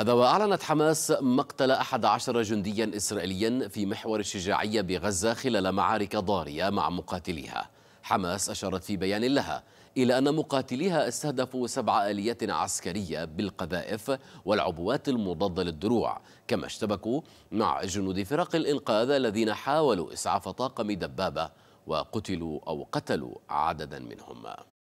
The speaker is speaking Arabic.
هذا وأعلنت حماس مقتل 11 جنديا إسرائيليا في محور الشجاعية بغزة خلال معارك ضارية مع مقاتليها حماس أشارت في بيان لها إلى أن مقاتليها استهدفوا سبع آليات عسكرية بالقذائف والعبوات المضادة للدروع كما اشتبكوا مع جنود فرق الإنقاذ الذين حاولوا إسعاف طاقم دبابة وقتلوا أو قتلوا عددا منهم